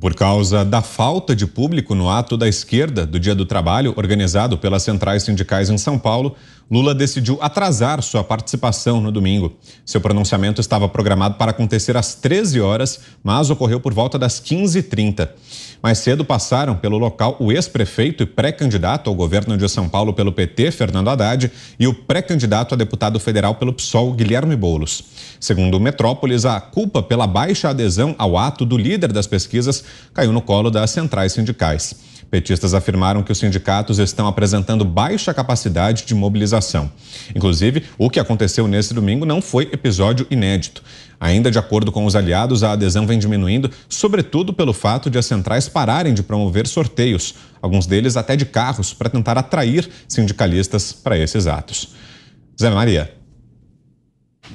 Por causa da falta de público no ato da esquerda do Dia do Trabalho, organizado pelas centrais sindicais em São Paulo, Lula decidiu atrasar sua participação no domingo. Seu pronunciamento estava programado para acontecer às 13 horas, mas ocorreu por volta das 15h30. Mais cedo passaram pelo local o ex-prefeito e pré-candidato ao governo de São Paulo pelo PT, Fernando Haddad, e o pré-candidato a deputado federal pelo PSOL, Guilherme Boulos. Segundo o Metrópolis, a culpa pela baixa adesão ao ato do líder das pesquisas caiu no colo das centrais sindicais. Petistas afirmaram que os sindicatos estão apresentando baixa capacidade de mobilização. Inclusive, o que aconteceu nesse domingo não foi episódio inédito. Ainda de acordo com os aliados, a adesão vem diminuindo, sobretudo pelo fato de as centrais pararem de promover sorteios, alguns deles até de carros, para tentar atrair sindicalistas para esses atos. Zé Maria.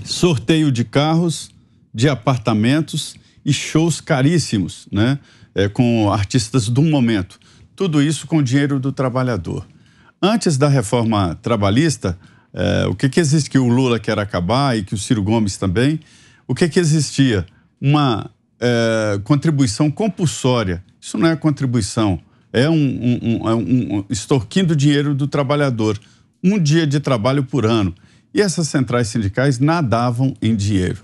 Sorteio de carros, de apartamentos e shows caríssimos, né? É, com artistas do momento. Tudo isso com o dinheiro do trabalhador. Antes da reforma trabalhista, é, o que, que existe que o Lula quer acabar e que o Ciro Gomes também? O que, que existia? Uma é, contribuição compulsória. Isso não é contribuição, é um, é um, um, um extorquindo dinheiro do trabalhador. Um dia de trabalho por ano. E essas centrais sindicais nadavam em dinheiro.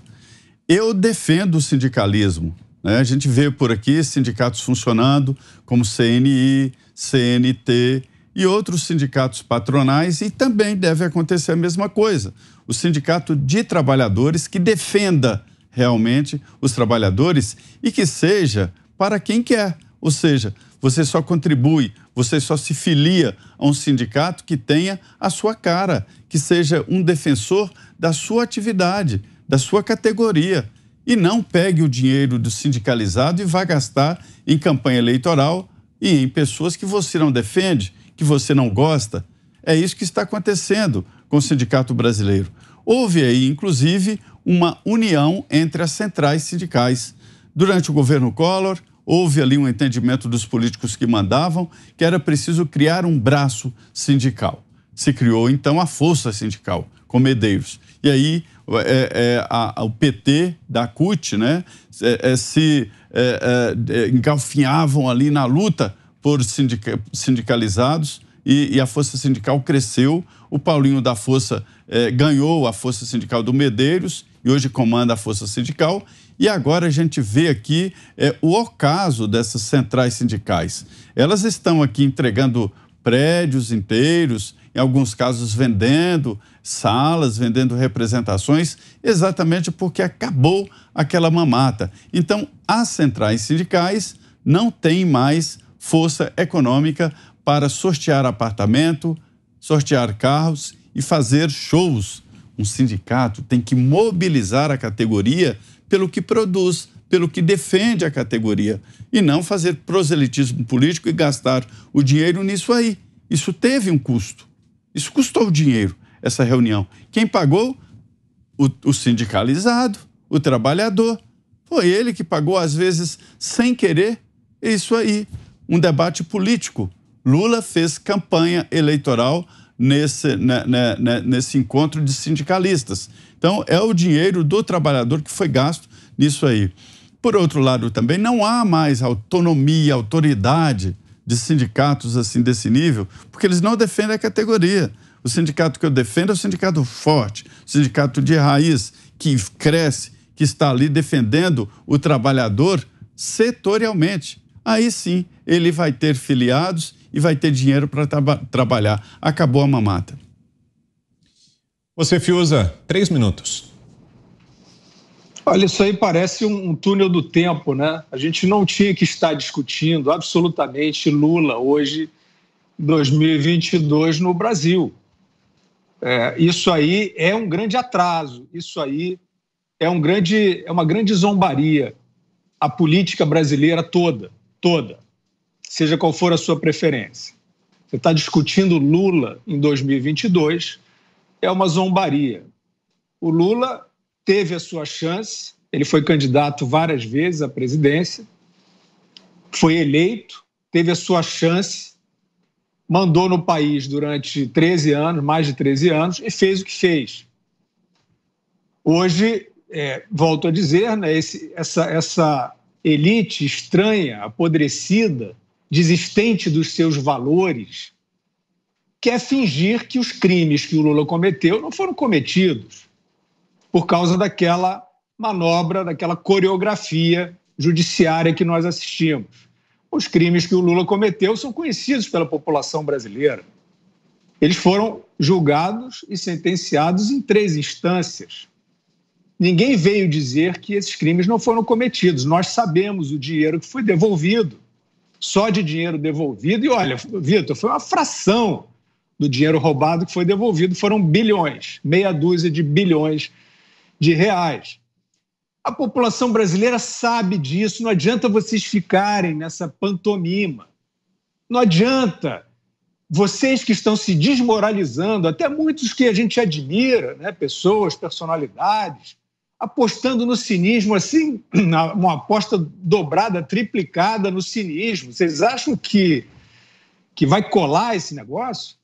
Eu defendo o sindicalismo, né? A gente vê por aqui sindicatos funcionando como CNI, CNT e outros sindicatos patronais, e também deve acontecer a mesma coisa. O sindicato de trabalhadores que defenda realmente os trabalhadores e que seja para quem quer. Ou seja, você só contribui, você só se filia a um sindicato que tenha a sua cara, que seja um defensor da sua atividade, da sua categoria e não pegue o dinheiro do sindicalizado e vá gastar em campanha eleitoral e em pessoas que você não defende, que você não gosta. É isso que está acontecendo com o sindicato brasileiro. Houve aí, inclusive, uma união entre as centrais sindicais. Durante o governo Collor, houve ali um entendimento dos políticos que mandavam que era preciso criar um braço sindical. Se criou, então, a Força Sindical, com Medeiros. E aí é, é, a, a, o PT da CUT né, é, é, se é, engalfinhavam ali na luta por sindica, sindicalizados e, e, a força sindical cresceu. O Paulinho da Força ganhou a força sindical do Medeiros e hoje comanda a força sindical. E agora a gente vê aqui é, o ocaso dessas centrais sindicais. Elas estão aqui entregando prédios inteiros, em alguns casos vendendo salas, vendendo representações, exatamente porque acabou aquela mamata. Então, as centrais sindicais não têm mais força econômica para sortear apartamento, sortear carros e fazer shows. Um sindicato tem que mobilizar a categoria pelo que produz, pelo que defende a categoria e não fazer proselitismo político e gastar o dinheiro nisso aí. Isso teve um custo. Isso custou dinheiro, essa reunião. Quem pagou? O, o sindicalizado, o trabalhador. Foi ele que pagou, às vezes, sem querer, isso aí. Um debate político. Lula fez campanha eleitoral nesse, né, né, né nesse encontro de sindicalistas. Então, é o dinheiro do trabalhador que foi gasto nisso aí. Por outro lado, também não há mais autonomia, autoridade de sindicatos assim desse nível, porque eles não defendem a categoria. O sindicato que eu defendo é o sindicato forte, o sindicato de raiz, que cresce, que está ali defendendo o trabalhador setorialmente. Aí sim, ele vai ter filiados e vai ter dinheiro para trabalhar. Acabou a mamata. Você, Fiuza, três minutos. Olha, isso aí parece um túnel do tempo, né? A gente não tinha que estar discutindo absolutamente Lula hoje, 2022, no Brasil. É, isso aí é um grande atraso, isso aí é, um grande, é uma grande zombaria a política brasileira toda, toda, seja qual for a sua preferência. Você está discutindo Lula em 2022, é uma zombaria. O Lula teve a sua chance, ele foi candidato várias vezes à presidência, foi eleito, teve a sua chance, mandou no país durante 13 anos, mais de 13 anos, e fez o que fez. Hoje, é, volto a dizer, né, esse, essa, essa elite estranha, apodrecida, desistente dos seus valores, quer fingir que os crimes que o Lula cometeu não foram cometidos por causa daquela manobra, daquela coreografia judiciária que nós assistimos. Os crimes que o Lula cometeu são conhecidos pela população brasileira. Eles foram julgados e sentenciados em três instâncias. Ninguém veio dizer que esses crimes não foram cometidos. Nós sabemos o dinheiro que foi devolvido. Só de dinheiro devolvido, e olha, Vitor, foi uma fração do dinheiro roubado que foi devolvido, foram bilhões, meia dúzia de bilhões de reais. A população brasileira sabe disso, não adianta vocês ficarem nessa pantomima. Não adianta vocês que estão se desmoralizando, até muitos que a gente admira, né, pessoas, personalidades, apostando no cinismo assim, uma aposta dobrada, triplicada no cinismo. Vocês acham que que vai colar esse negócio?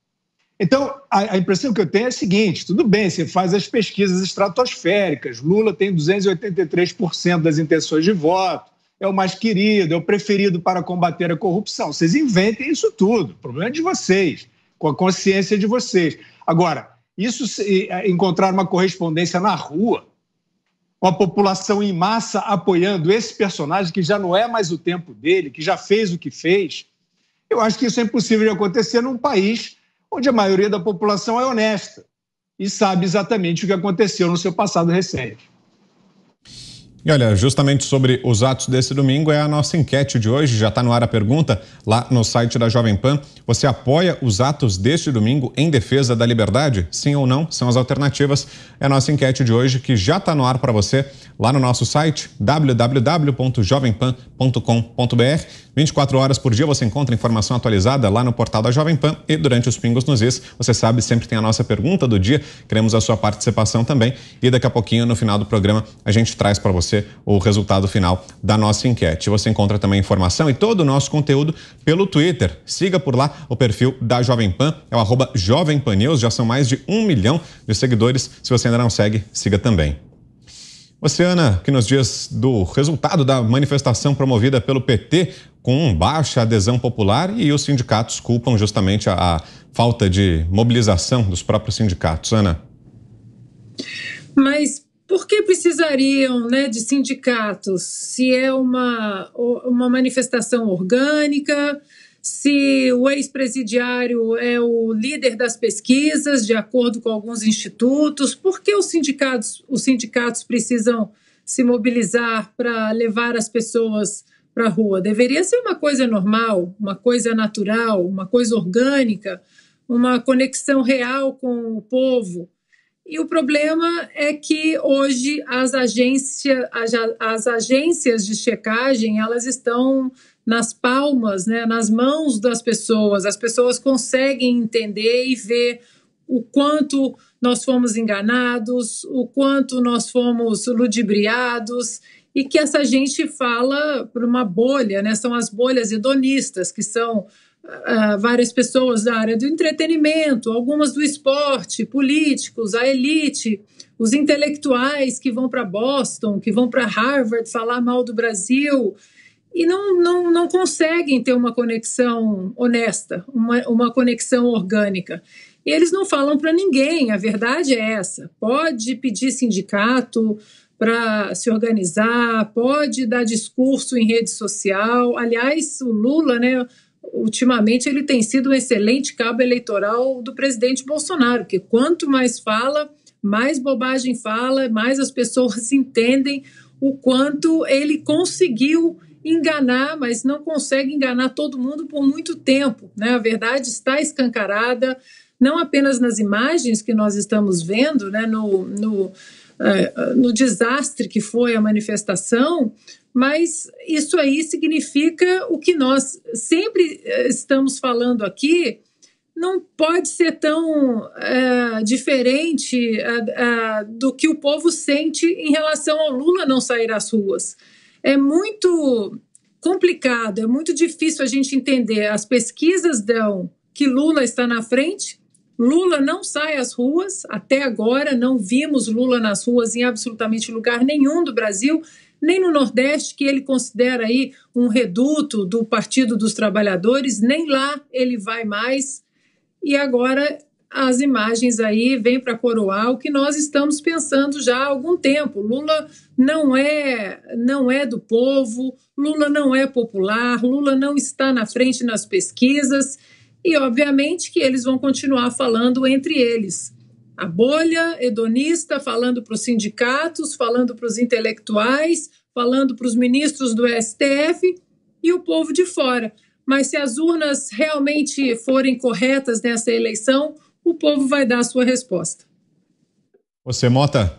Então, a, a, impressão que eu tenho é a seguinte: tudo bem, você faz as pesquisas estratosféricas. Lula tem 283% das intenções de voto, é o mais querido, é o preferido para combater a corrupção. Vocês inventem isso tudo, o problema é de vocês, com a consciência de vocês. Agora, isso é, encontrar uma correspondência na rua, com a população em massa apoiando esse personagem que já não é mais o tempo dele, que já fez o que fez, eu acho que isso é impossível de acontecer num país onde a maioria da população é honesta e sabe exatamente o que aconteceu no seu passado recente. E olha, justamente sobre os atos desse domingo é a nossa enquete de hoje. Já está no ar a pergunta lá no site da Jovem Pan. Você apoia os atos deste domingo em defesa da liberdade? Sim ou não? São as alternativas. É a nossa enquete de hoje que já está no ar para você lá no nosso site www.jovempan.com.br. 24 horas por dia você encontra informação atualizada lá no portal da Jovem Pan e durante os pingos nos is, você sabe, sempre tem a nossa pergunta do dia. Queremos a sua participação também e daqui a pouquinho no final do programa a gente traz para você o resultado final da nossa enquete. Você encontra também informação e todo o nosso conteúdo pelo Twitter. Siga por lá o perfil da Jovem Pan, é o arroba Jovem Pan News. Já são mais de um milhão de seguidores. Se você ainda não segue, siga também. Oceana, que nos dias do resultado da manifestação promovida pelo PT com baixa adesão popular e os sindicatos culpam justamente a, a falta de mobilização dos próprios sindicatos. Ana. Mas por que precisariam né, de sindicatos se é uma, uma manifestação orgânica? se o ex-presidiário é o líder das pesquisas, de acordo com alguns institutos, por que os sindicatos, os sindicatos precisam se mobilizar para levar as pessoas para a rua? Deveria ser uma coisa normal, uma coisa natural, uma coisa orgânica, uma conexão real com o povo. E o problema é que hoje as, agência, as, as agências de checagem elas estão nas palmas, né, nas mãos das pessoas. As pessoas conseguem entender e ver o quanto nós fomos enganados, o quanto nós fomos ludibriados e que essa gente fala por uma bolha, né? São as bolhas hedonistas, que são uh, várias pessoas da área do entretenimento, algumas do esporte, políticos, a elite, os intelectuais que vão para Boston, que vão para Harvard falar mal do Brasil e não, não, não conseguem ter uma conexão honesta, uma, uma conexão orgânica. E eles não falam para ninguém, a verdade é essa. Pode pedir sindicato para se organizar, pode dar discurso em rede social. Aliás, o Lula, né, ultimamente, ele tem sido um excelente cabo eleitoral do presidente Bolsonaro, que quanto mais fala, mais bobagem fala, mais as pessoas entendem o quanto ele conseguiu enganar, mas não consegue enganar todo mundo por muito tempo. Né? A verdade está escancarada, não apenas nas imagens que nós estamos vendo, né? no, no, é, no desastre que foi a manifestação, mas isso aí significa o que nós sempre é, estamos falando aqui. Não pode ser tão é, diferente é, é, do que o povo sente em relação ao Lula não sair às ruas é muito complicado, é muito difícil a gente entender. As pesquisas dão que Lula está na frente. Lula não sai às ruas, até agora não vimos Lula nas ruas em absolutamente lugar nenhum do Brasil, nem no Nordeste, que ele considera aí um reduto do Partido dos Trabalhadores, nem lá ele vai mais. E agora as imagens aí vêm para coroar o que nós estamos pensando já há algum tempo. Lula não é não é do povo, Lula não é popular, Lula não está na frente nas pesquisas e obviamente que eles vão continuar falando entre eles. A bolha hedonista falando para os sindicatos, falando para os intelectuais, falando para os ministros do STF e o povo de fora. Mas se as urnas realmente forem corretas nessa eleição, o povo vai dar a sua resposta. Você, Mota?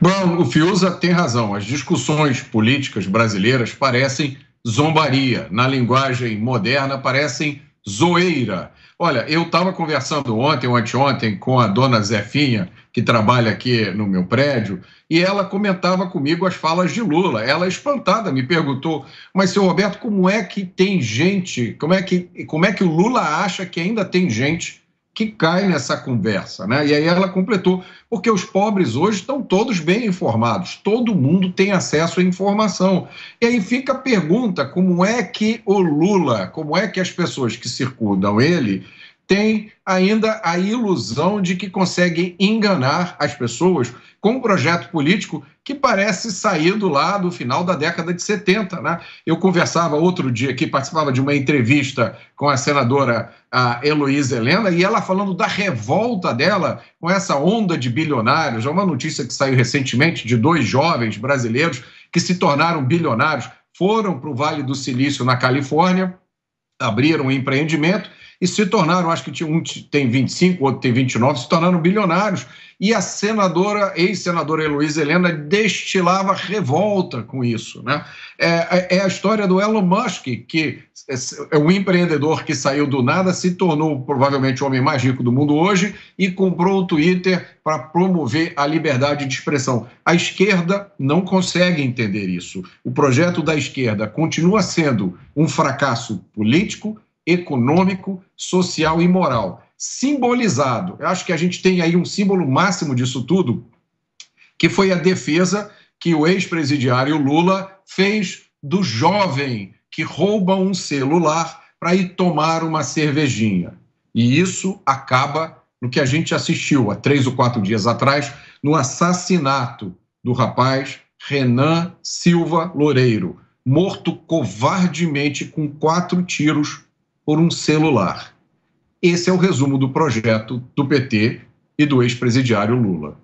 Bom, o Fiuza tem razão. As discussões políticas brasileiras parecem zombaria. Na linguagem moderna, parecem zoeira. Olha, eu estava conversando ontem ou anteontem com a dona Zefinha, que trabalha aqui no meu prédio, e ela comentava comigo as falas de Lula. Ela, espantada, me perguntou: Mas, seu Roberto, como é que tem gente, como é que, como é que o Lula acha que ainda tem gente que cai nessa conversa? Né? E aí ela completou: Porque os pobres hoje estão todos bem informados, todo mundo tem acesso à informação. E aí fica a pergunta: como é que o Lula, como é que as pessoas que circundam ele tem ainda a ilusão de que conseguem enganar as pessoas com um projeto político que parece sair do do final da década de 70. Né? Eu conversava outro dia aqui, participava de uma entrevista com a senadora a Heloísa Helena, e ela falando da revolta dela com essa onda de bilionários. É uma notícia que saiu recentemente de dois jovens brasileiros que se tornaram bilionários, foram para o Vale do Silício, na Califórnia, abriram um empreendimento e se tornaram, acho que um tem 25, outro tem 29, se tornaram bilionários. E a senadora, ex-senadora Heloísa Helena, destilava revolta com isso. Né? É, é, é a história do Elon Musk, que é, é um empreendedor que saiu do nada, se tornou provavelmente o homem mais rico do mundo hoje e comprou o Twitter para promover a liberdade de expressão. A esquerda não consegue entender isso. O projeto da esquerda continua sendo um fracasso político econômico, social e moral. Simbolizado. Eu acho que a gente tem aí um símbolo máximo disso tudo, que foi a defesa que o ex-presidiário Lula fez do jovem que rouba um celular para ir tomar uma cervejinha. E isso acaba no que a gente assistiu há três ou quatro dias atrás, no assassinato do rapaz Renan Silva Loureiro, morto covardemente com quatro tiros por um celular. Esse é o resumo do projeto do PT e do ex-presidiário Lula.